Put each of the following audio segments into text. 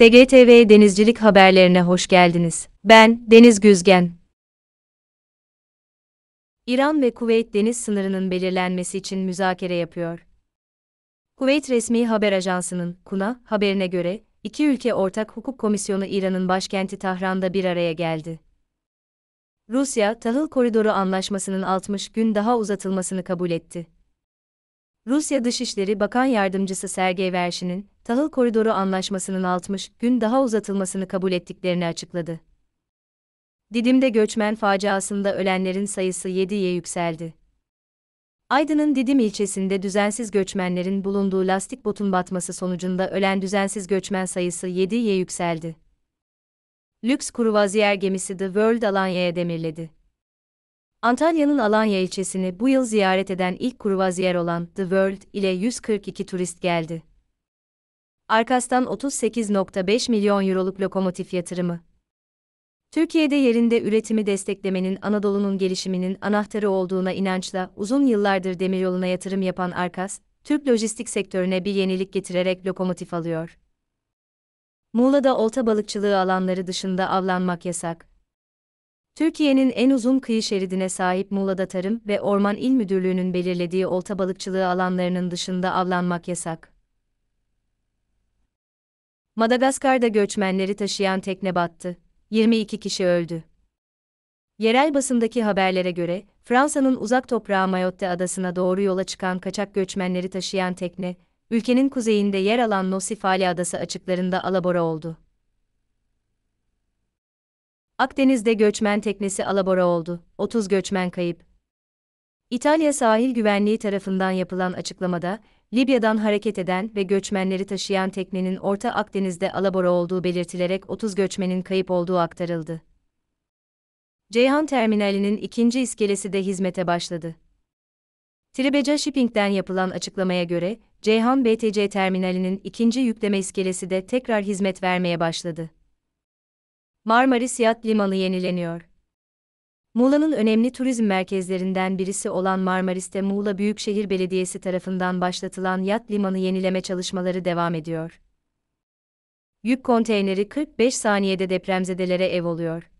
TGTV Denizcilik haberlerine hoş geldiniz. Ben Deniz Güzgen. İran ve Kuveyt deniz sınırının belirlenmesi için müzakere yapıyor. Kuveyt resmi haber ajansının KUNA haberine göre iki ülke ortak hukuk komisyonu İran'ın başkenti Tahran'da bir araya geldi. Rusya, tahıl koridoru anlaşmasının 60 gün daha uzatılmasını kabul etti. Rusya Dışişleri Bakan Yardımcısı Sergey Vershin'in, tahıl koridoru anlaşmasının 60 gün daha uzatılmasını kabul ettiklerini açıkladı. Didim'de göçmen faciasında ölenlerin sayısı 7'ye yükseldi. Aydın'ın Didim ilçesinde düzensiz göçmenlerin bulunduğu lastik botun batması sonucunda ölen düzensiz göçmen sayısı 7'ye yükseldi. Lüks kruvaziyer gemisi The World Alanya'ya demirledi. Antalya'nın Alanya ilçesini bu yıl ziyaret eden ilk kruvaziyer olan The World ile 142 turist geldi. Arkastan 38.5 milyon euroluk lokomotif yatırımı. Türkiye'de yerinde üretimi desteklemenin Anadolu'nun gelişiminin anahtarı olduğuna inançla uzun yıllardır demiryoluna yatırım yapan Arkas, Türk lojistik sektörüne bir yenilik getirerek lokomotif alıyor. Muğla'da olta balıkçılığı alanları dışında avlanmak yasak. Türkiye'nin en uzun kıyı şeridine sahip Muğla'da Tarım ve Orman İl Müdürlüğü'nün belirlediği olta balıkçılığı alanlarının dışında avlanmak yasak. Madagaskar'da göçmenleri taşıyan tekne battı. 22 kişi öldü. Yerel basındaki haberlere göre, Fransa'nın uzak toprağı Mayotte adasına doğru yola çıkan kaçak göçmenleri taşıyan tekne, ülkenin kuzeyinde yer alan Nosifali adası açıklarında alabora oldu. Akdeniz'de göçmen teknesi alabora oldu, 30 göçmen kayıp. İtalya Sahil Güvenliği tarafından yapılan açıklamada, Libya'dan hareket eden ve göçmenleri taşıyan teknenin Orta Akdeniz'de alabora olduğu belirtilerek 30 göçmenin kayıp olduğu aktarıldı. Ceyhan Terminali'nin ikinci iskelesi de hizmete başladı. Tribeca Shipping'den yapılan açıklamaya göre, Ceyhan BTC Terminali'nin ikinci yükleme iskelesi de tekrar hizmet vermeye başladı. Marmaris Yat Limanı yenileniyor. Muğla'nın önemli turizm merkezlerinden birisi olan Marmaris'te Muğla Büyükşehir Belediyesi tarafından başlatılan yat limanı yenileme çalışmaları devam ediyor. Yük konteyneri 45 saniyede depremzedelere ev oluyor.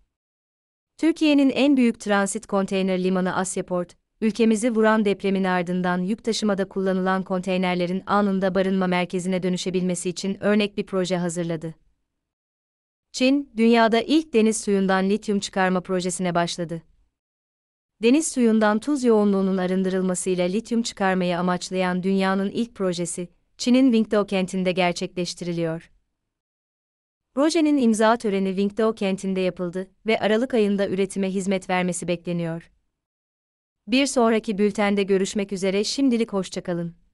Türkiye'nin en büyük transit konteyner limanı Asyaport, ülkemizi vuran depremin ardından yük taşımada kullanılan konteynerlerin anında barınma merkezine dönüşebilmesi için örnek bir proje hazırladı. Çin, dünyada ilk deniz suyundan lityum çıkarma projesine başladı deniz suyundan tuz yoğunluğunun arındırılmasıyla lityum çıkarmayı amaçlayan dünyanın ilk projesi, Çin'in Qingdao kentinde gerçekleştiriliyor. Projenin imza töreni Qingdao kentinde yapıldı ve Aralık ayında üretime hizmet vermesi bekleniyor. Bir sonraki bültende görüşmek üzere şimdilik hoşçakalın.